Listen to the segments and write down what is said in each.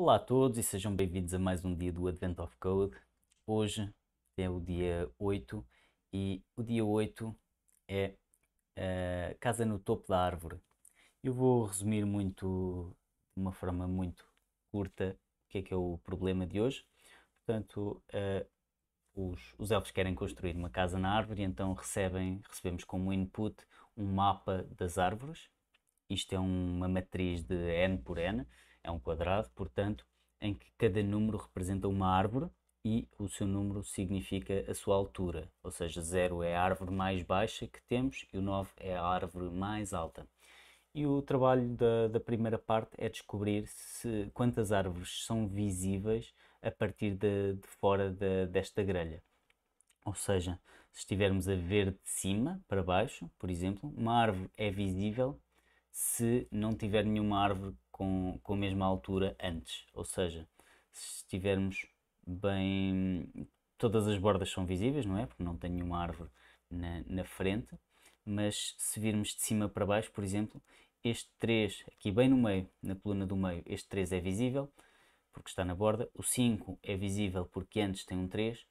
Olá a todos e sejam bem-vindos a mais um dia do Advent of Code. Hoje é o dia 8 e o dia 8 é a eh, casa no topo da árvore. Eu vou resumir muito, de uma forma muito curta, o que é que é o problema de hoje. Portanto, eh, os, os elfos querem construir uma casa na árvore e então recebem, recebemos como input um mapa das árvores. Isto é uma matriz de N por N é um quadrado, portanto, em que cada número representa uma árvore e o seu número significa a sua altura, ou seja, 0 é a árvore mais baixa que temos e o 9 é a árvore mais alta. E o trabalho da, da primeira parte é descobrir se, quantas árvores são visíveis a partir de, de fora de, desta grelha. Ou seja, se estivermos a ver de cima para baixo, por exemplo, uma árvore é visível se não tiver nenhuma árvore com, com a mesma altura antes. Ou seja, se estivermos bem. Todas as bordas são visíveis, não é? Porque não tem nenhuma árvore na, na frente. Mas se virmos de cima para baixo, por exemplo, este 3, aqui bem no meio, na coluna do meio, este 3 é visível, porque está na borda. O 5 é visível porque antes tem um 3,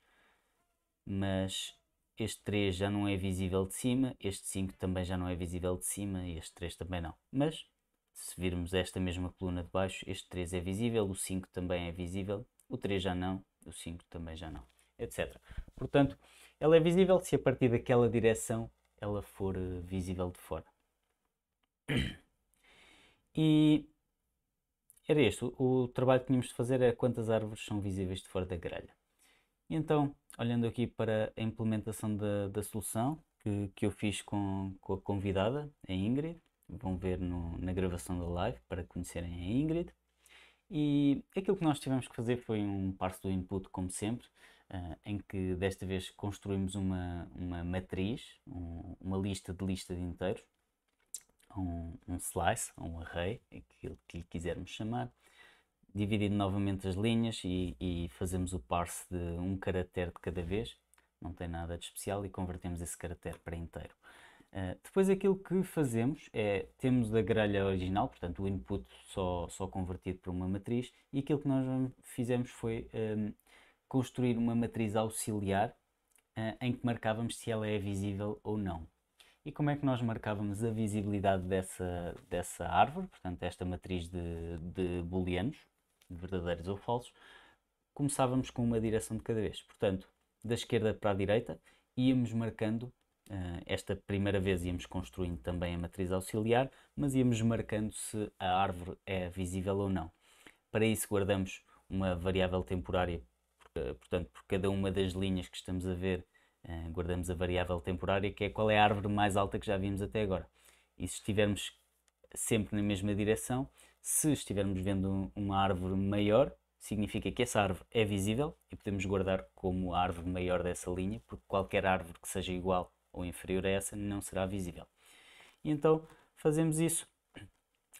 mas este 3 já não é visível de cima, este 5 também já não é visível de cima, este 3 também não. Mas, se virmos esta mesma coluna de baixo, este 3 é visível, o 5 também é visível, o 3 já não, o 5 também já não, etc. Portanto, ela é visível se a partir daquela direção ela for eh, visível de fora. E era este, o, o trabalho que tínhamos de fazer era é quantas árvores são visíveis de fora da grelha então, olhando aqui para a implementação da, da solução que, que eu fiz com, com a convidada, a Ingrid, vão ver no, na gravação da live para conhecerem a Ingrid. E aquilo que nós tivemos que fazer foi um parse do input, como sempre, uh, em que desta vez construímos uma, uma matriz, um, uma lista de lista de inteiros, um, um slice, um array, aquilo que lhe quisermos chamar, dividindo novamente as linhas e, e, fazemos o parse de um caractere de cada vez, não tem nada de especial, e convertemos esse caractere para inteiro. Uh, depois aquilo que fazemos é, temos a grelha original, portanto o input só, só convertido para uma matriz, e aquilo que nós fizemos foi um, ehm, construir uma matriz auxiliar uh, em que marcávamos se ela é visível ou não. E como é que nós marcávamos a visibilidade dessa, dessa árvore, portanto, esta matriz de, de booleanos? verdadeiros ou falsos, começávamos com uma direção de cada vez. Portanto, da esquerda para a direita, íamos marcando eh, esta primeira vez íamos construindo também a matriz auxiliar, mas íamos marcando se a árvore é visível ou não. Para isso guardamos uma variável temporária, portanto, por cada uma das linhas que estamos a ver, eh, guardamos a variável temporária, que é qual é a árvore mais alta que já vimos até agora. E se estivermos sempre na mesma direção, se estivermos vendo uma árvore maior, significa que essa árvore é visível e podemos guardar como a árvore maior dessa linha, porque qualquer árvore que seja igual ou inferior a essa não será visível. E então fazemos isso.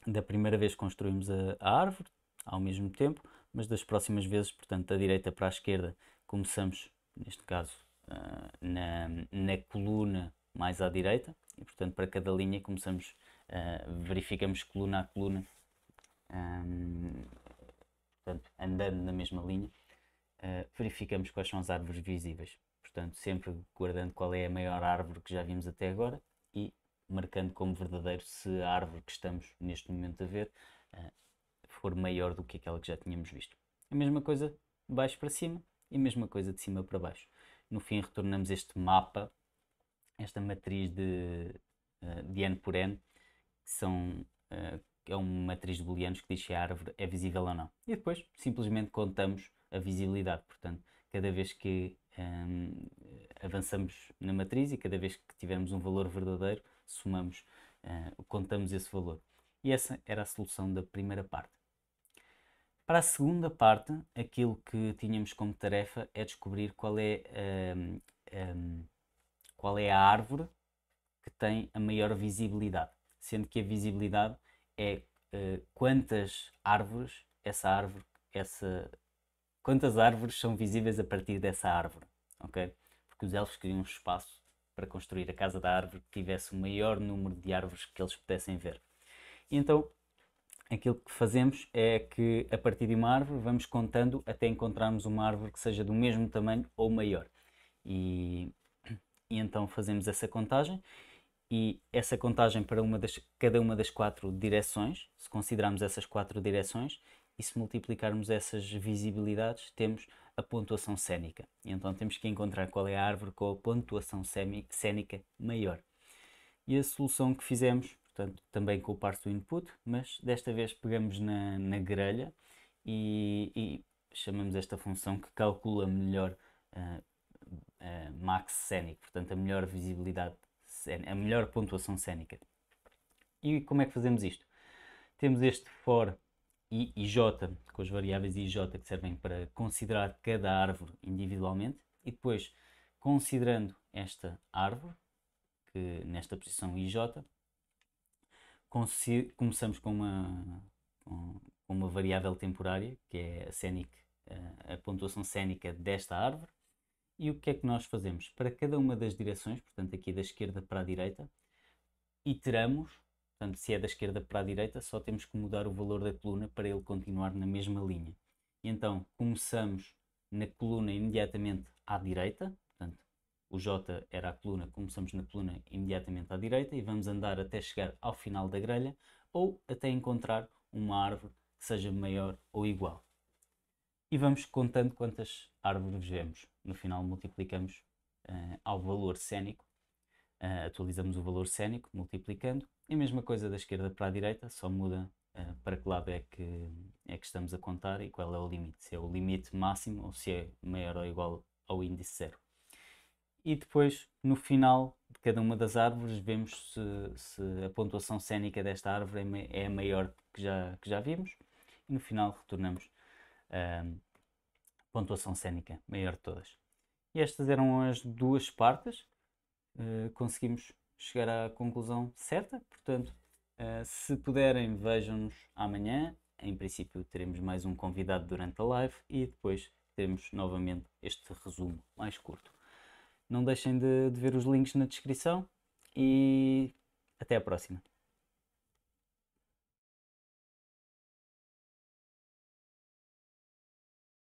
Da primeira vez construímos a, a árvore ao mesmo tempo, mas das próximas vezes, portanto, da direita para a esquerda, começamos, neste caso, ah, na, na coluna mais à direita, e portanto, para cada linha começamos, ah, verificamos coluna a coluna um, portanto, andando na mesma linha, uh, verificamos quais são as árvores visíveis. Portanto, sempre guardando qual é a maior árvore que já vimos até agora e marcando como verdadeiro se a árvore que estamos neste momento a ver uh, for maior do que aquela que já tínhamos visto. A mesma coisa de baixo para cima e a mesma coisa de cima para baixo. No fim, retornamos este mapa, esta matriz de, ah, de N por N, que são uh, é uma matriz de booleanos que diz se a árvore é visível ou não. E depois simplesmente contamos a visibilidade. Portanto, cada vez que um, avançamos na matriz e cada vez que tivermos um valor verdadeiro, somamos, uh, contamos esse valor. E essa era a solução da primeira parte. Para a segunda parte, aquilo que tínhamos como tarefa é descobrir qual é, um, um, qual é a árvore que tem a maior visibilidade, sendo que a visibilidade é uh, quantas árvores essa árvore, essa quantas árvores são visíveis a partir dessa árvore, ok? Porque os elfos queriam um espaço para construir a casa da árvore que tivesse o maior número de árvores que eles pudessem ver. E então aquilo que fazemos é que a partir de uma árvore vamos contando até encontrarmos uma árvore que seja do mesmo tamanho ou maior. E, e então fazemos essa contagem e essa contagem para uma das, cada uma das quatro direções, se considerarmos essas quatro direções, e se multiplicarmos essas visibilidades, temos a pontuação cénica. Então temos que encontrar qual é a árvore com a pontuação cénica maior. E a solução que fizemos, portanto, também com o parse do input, mas desta vez pegamos na, na grelha e, e, chamamos esta função que calcula melhor uh, uh, max cénico, portanto, a melhor visibilidade é, é a melhor pontuação cénica. E como é que fazemos isto? Temos este for i e j, com as variáveis i e j que servem para considerar cada árvore individualmente, e depois, considerando esta árvore, que nesta posição i j, começamos com uma, com uma variável temporária, que é a, scenic, a pontuação cénica desta árvore, e o que é que nós fazemos? Para cada uma das direções, portanto aqui da esquerda para a direita, iteramos, portanto se é da esquerda para a direita, só temos que mudar o valor da coluna para ele continuar na mesma linha. E então começamos na coluna imediatamente à direita, portanto o J era a coluna, começamos na coluna imediatamente à direita e vamos andar até chegar ao final da grelha ou até encontrar uma árvore que seja maior ou igual. E vamos contando quantas árvore vejamos. No final multiplicamos uh, ao valor cênico, uh, atualizamos o valor cênico multiplicando. E a mesma coisa da esquerda para a direita, só muda uh, para que lado é que, é que estamos a contar e qual é o limite. Se é o limite máximo ou se é maior ou igual ao índice zero. E depois, no final de cada uma das árvores, vemos se, se a pontuação cênica desta árvore é a é maior que já, que já vimos. E no final retornamos pontuação cênica, maior de todas. E estas eram as duas partes. Uh, conseguimos chegar à conclusão certa, portanto, uh, se puderem, vejam-nos amanhã. Em princípio, teremos mais um convidado durante a live e depois teremos novamente este resumo mais curto. Não deixem de, de ver os links na descrição e até a próxima.